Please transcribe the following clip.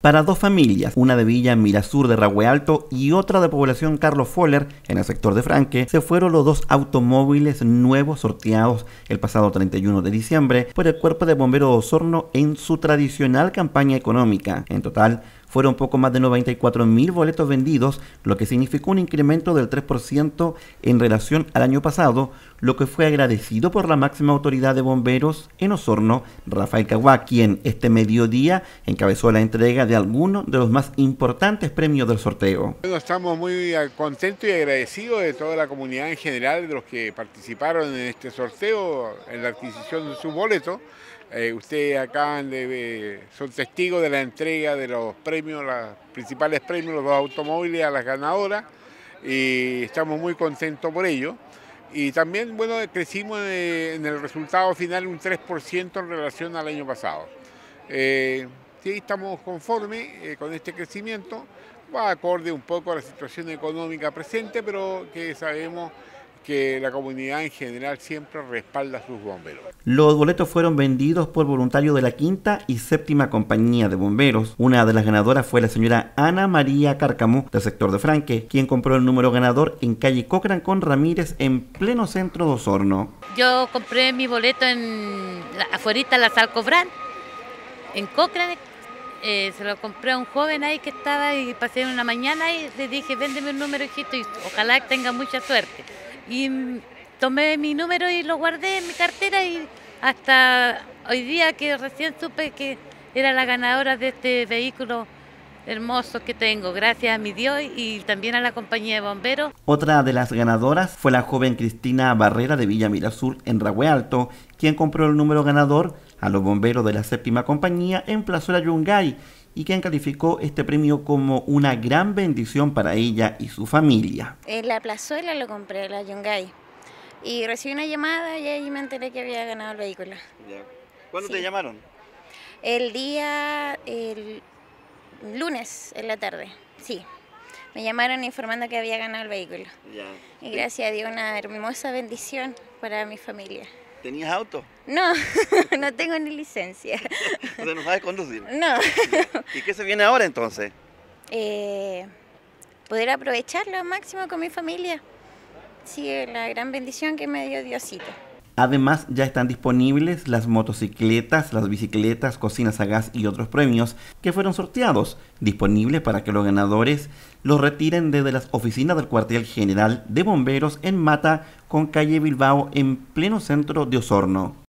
para dos familias, una de Villa Mirasur de Ragüe Alto y otra de población Carlos Foller en el sector de Franque, se fueron los dos automóviles nuevos sorteados el pasado 31 de diciembre por el Cuerpo de Bomberos Osorno en su tradicional campaña económica. En total, fueron poco más de 94 mil boletos vendidos, lo que significó un incremento del 3% en relación al año pasado, lo que fue agradecido por la máxima autoridad de bomberos en Osorno, Rafael Caguá, quien este mediodía encabezó la entrega de algunos de los más importantes premios del sorteo. Estamos muy contentos y agradecidos de toda la comunidad en general, de los que participaron en este sorteo, en la adquisición de su boleto. Eh, ustedes acá de, son testigos de la entrega de los premios los principales premios, los dos automóviles a las ganadoras y estamos muy contentos por ello. Y también, bueno, crecimos en el resultado final un 3% en relación al año pasado. Eh, sí, estamos conformes eh, con este crecimiento, va acorde un poco a la situación económica presente, pero que sabemos que la comunidad en general siempre respalda a sus bomberos. Los boletos fueron vendidos por voluntarios de la quinta y séptima compañía de bomberos. Una de las ganadoras fue la señora Ana María Cárcamo, del sector de Franque, quien compró el número ganador en calle Cochran con Ramírez, en pleno centro de Osorno. Yo compré mi boleto en la, afuerita la en Cochran, eh, se lo compré a un joven ahí que estaba y pasé una mañana y le dije, véndeme un número, hijito, y ojalá que tenga mucha suerte. Y tomé mi número y lo guardé en mi cartera y hasta hoy día que recién supe que era la ganadora de este vehículo hermoso que tengo, gracias a mi Dios y también a la compañía de bomberos. Otra de las ganadoras fue la joven Cristina Barrera de Villa Mirazul en Ragüe Alto, quien compró el número ganador a los bomberos de la séptima compañía en Plazuela Yungay y quien calificó este premio como una gran bendición para ella y su familia. En eh, la plazuela lo compré, la Yungay, y recibí una llamada y ahí me enteré que había ganado el vehículo. ¿Cuándo te llamaron? El día, el lunes en la tarde, sí. Me llamaron informando que había ganado el vehículo. Y gracias a Dios, una hermosa bendición para mi familia. ¿Tenías auto? No, no tengo ni licencia. o no conducir. No. ¿Y qué se viene ahora entonces? Eh, poder aprovecharlo al máximo con mi familia. Sí, la gran bendición que me dio Diosito. Además, ya están disponibles las motocicletas, las bicicletas, cocinas a gas y otros premios que fueron sorteados, disponibles para que los ganadores los retiren desde las oficinas del cuartel general de bomberos en Mata con calle Bilbao en pleno centro de Osorno.